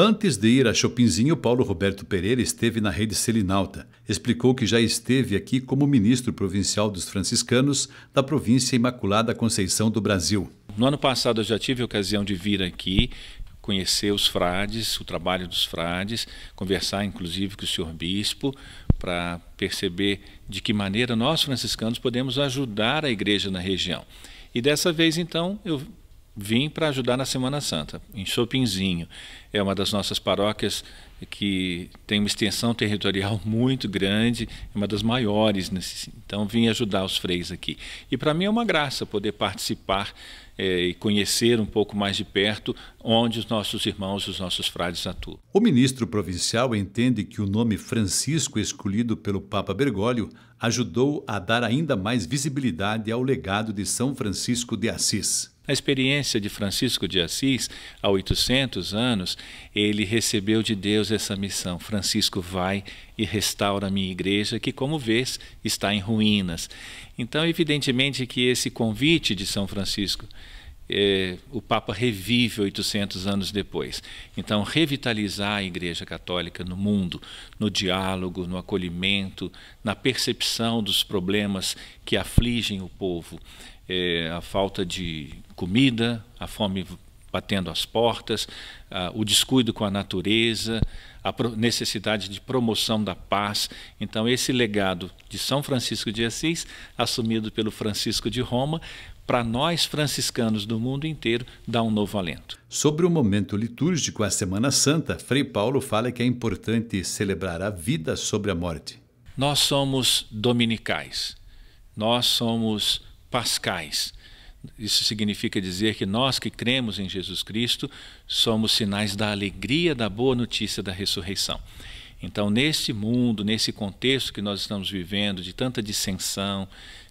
Antes de ir a Chopinzinho, Paulo Roberto Pereira esteve na rede Selinalta. Explicou que já esteve aqui como ministro provincial dos franciscanos da província Imaculada Conceição do Brasil. No ano passado eu já tive a ocasião de vir aqui, conhecer os frades, o trabalho dos frades, conversar inclusive com o senhor bispo para perceber de que maneira nós franciscanos podemos ajudar a igreja na região. E dessa vez então eu vim para ajudar na Semana Santa, em Chopinzinho. É uma das nossas paróquias que tem uma extensão territorial muito grande, é uma das maiores. Nesse, então, vim ajudar os freios aqui. E para mim é uma graça poder participar é, e conhecer um pouco mais de perto onde os nossos irmãos, os nossos frades atuam. O ministro provincial entende que o nome Francisco, escolhido pelo Papa Bergoglio, ajudou a dar ainda mais visibilidade ao legado de São Francisco de Assis. A experiência de Francisco de Assis, há 800 anos, ele recebeu de Deus essa missão: Francisco, vai e restaura a minha igreja, que, como vês, está em ruínas. Então, evidentemente que esse convite de São Francisco. É, o Papa revive 800 anos depois. Então, revitalizar a Igreja Católica no mundo, no diálogo, no acolhimento, na percepção dos problemas que afligem o povo, é, a falta de comida, a fome batendo as portas, uh, o descuido com a natureza, a necessidade de promoção da paz. Então, esse legado de São Francisco de Assis, assumido pelo Francisco de Roma, para nós franciscanos do mundo inteiro, dá um novo alento. Sobre o momento litúrgico, a Semana Santa, Frei Paulo fala que é importante celebrar a vida sobre a morte. Nós somos dominicais, nós somos pascais isso significa dizer que nós que cremos em Jesus Cristo somos sinais da alegria da boa notícia da ressurreição. Então, nesse mundo, nesse contexto que nós estamos vivendo, de tanta dissensão,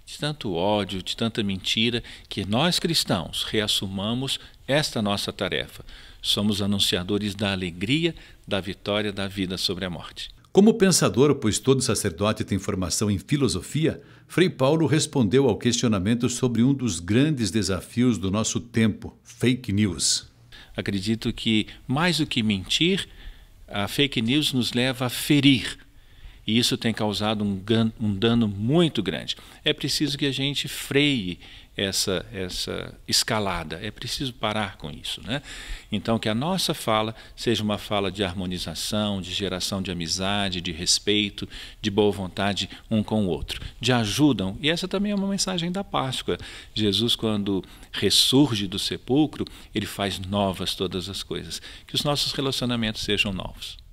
de tanto ódio, de tanta mentira, que nós cristãos reassumamos esta nossa tarefa. Somos anunciadores da alegria, da vitória, da vida sobre a morte. Como pensador, pois todo sacerdote tem formação em filosofia, Frei Paulo respondeu ao questionamento sobre um dos grandes desafios do nosso tempo: fake news. Acredito que, mais do que mentir, a fake news nos leva a ferir, e isso tem causado um, um dano muito grande. É preciso que a gente freie essa, essa escalada, é preciso parar com isso. Né? Então, que a nossa fala seja uma fala de harmonização, de geração de amizade, de respeito, de boa vontade um com o outro, de ajudam. E essa também é uma mensagem da Páscoa. Jesus, quando ressurge do sepulcro, ele faz novas todas as coisas. Que os nossos relacionamentos sejam novos.